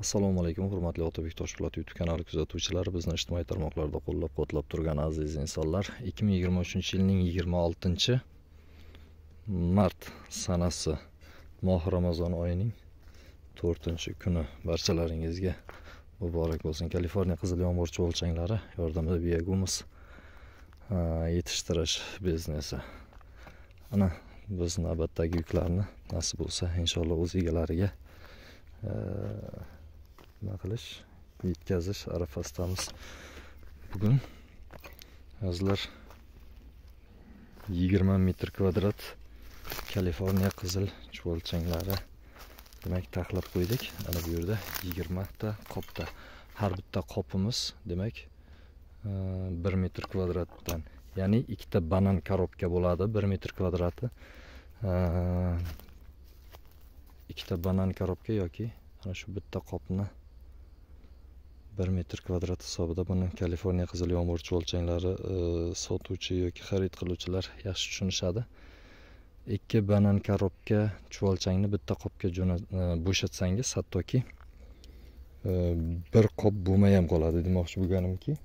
assalomu alaykum hurmatli otabek toshpo'lat youtube kanali kuzatuvchilari bizni ijtimoiy tarmoqlarda qo'llab quvvatlab turgan aziz insonlar 2023 yilning 26 mart sanasi moh ramazon oyining 4 kuni barchalaringizga muborak bo'lsin kaliforniya qizil yomg'irchi o'lchanglari yordamida biagumus yetishtirish biznesi ana biz navbatdagi yuklarni nasib bo'lsa inshaalloh o'z egalariga nima qilish yetkazish arafasidamiz bugun azizlar yigirma metr kvadrat kaliforniya qizil chuvolchanglari demak taxlab qo'ydik ana bu yerda yigirmata qopda har bitta qopimiz demak e, bir metr kvadratdan ya'ni ikkita banan korobka bo'ladi bir metr kvadrati e, ikkita banan korobka yoki ana shu bitta qopni bir metr kvadrat hisobida buni kaliforniya qizil yomg'irchi o'lchanglari e, sotuvchi yoki xarid qiluvchilar yaxshi tushunishadi ikki banan korobka chuvalchangni bitta qopga e, bo'shatsangiz hattoki e, bir qop bo'lmay ham qoladi demoqchi bo'lganimki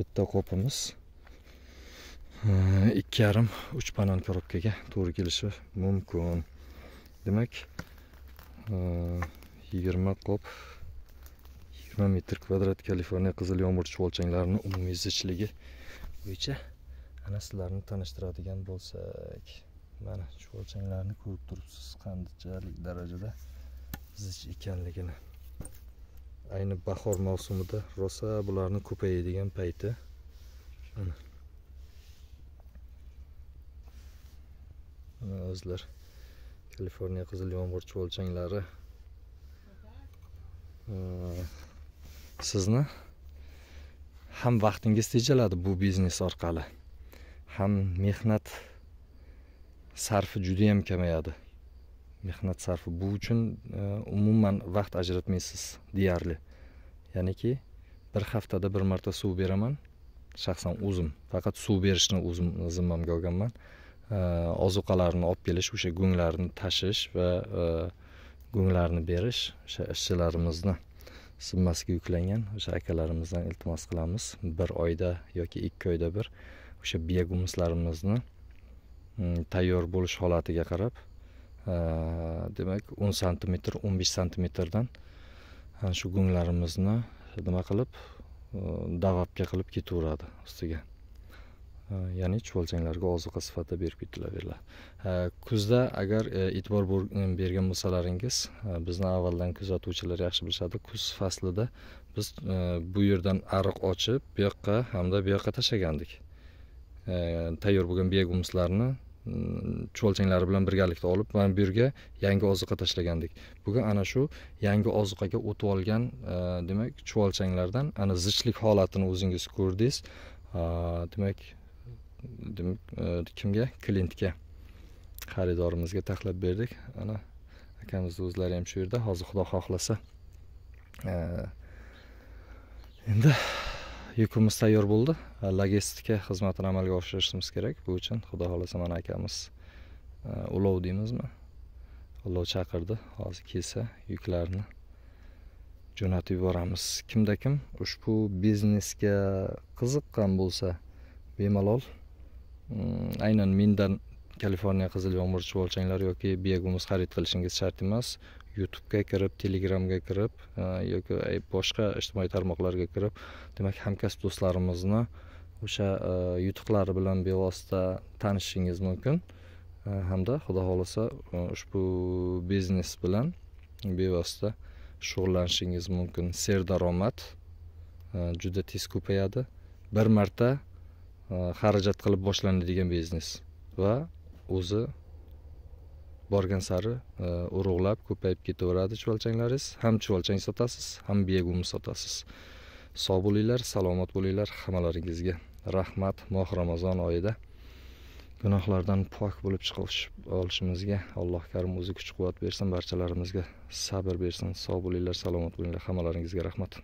bitta qopimiz ikki yarim uch banan korobkaga to'g'ri kelishi mumkin demak yigirma qop yigirma metr kvadrat kaliforniya qizil yomg'ir chuvolchanglarini umumiy zichligi bo'yicha ana sizlarni tanishtiradigan bo'lsak mana shu ko'rib turibsiz qanchalik darajada zich ekanligini ayni bahor mavsumida rosa bularni ko'payadigan payti mana mana o'zlar kaliforniya qizil yomg'ir chuvolchanglari sizni ham vaqtingiz tejaladi bu biznes orqali ham mehnat sarfi juda yam kamayadi mehnat sarfi bu uchun e, umuman vaqt ajratmaysiz deyarli ya'niki bir haftada bir marta suv beraman shaxsan o'zim faqat suv berishni o'zim zimmamga olganman e, ozuqalarni olib kelish o'sha go'nglarni tashish va e, go'nglarni berish o'sha ishchilarimizni zimmasiga yuklangan o'sha akalarimizdan iltimos qilamiz bir oyda yoki ikki oyda bir o'sha biya gumuslarimizni mm, tayyor bo'lish holatiga qarab demak o'n santimetr o'n besh santimetrdan shu gunglarimizni nima qilib uh, davobga qilib ketaveradi ustiga ya'ni chuvalchanglarga ozuqa sifatida berib ketilaveradi kuzda agar e, e'tibor e, bergan bo'lsalaringiz bizni avvaldan kuzatuvchilar yaxshi bilishadi kuz faslida biz e, bu yerdan ariq ochib bu yoqqa hamda bu yoqqa tashlagandik tayyor bo'lgan begumslarni mm, chuvalchanglari bilan birgalikda olib mana bu yerga yangi ozuqa tashlagandik bugun ana shu yangi ozuqaga o'tib olgan demak chuvalchanglardan ana zichlik holatini o'zingiz ko'rdingiz demak demak kimga klientga xaridorimizga taxlab berdik ana akamizni o'zlari ham shu yerda hozir xudo xohlasa e, endi yukimiz tayyor bo'ldi e, logistika xizmatini amalga oshirishimiz kerak bu uchun xudo xohlasa mana akamiz e, ulov deymizmi ulov chaqirdi hozir kelsa yuklarni jo'natib yuboramiz kimda kim ushbu biznesga qiziqqan bo'lsa bemalol Mm, aynan mendan kaliforniya qizil yomg'irchi olchanglar yoki biyagumuz xarid qilishingiz shart emas youtubega kirib telegramga kirib e, yoki e, boshqa ijtimoiy tarmoqlarga kirib demak hamkasb do'stlarimizni o'sha e, yutuqlari bilan bevosita tanishishingiz mumkin hamda xudo xohlasa ushbu biznes bilan bevosita shug'ullanishingiz mumkin serdaromad juda tez ko'payadi bir marta Э, xarajat qilib boshlanadigan biznes va o'zi borgan sari e, urug'lab ko'payib ketaveradi chuvalchanglaringiz ham chuvalchang sotasiz ham begumni sotasiz sog' bo'linglar salomat bo'linglar hammalaringizga rahmat moh ramazon oyida gunohlardan pok bo'lib chiqib olishimizga alloh karim o'zi kuch quvvat bersin barchalarimizga sabr bersin sog' bo'linglar salomat bo'linglar hammalaringizga rahmat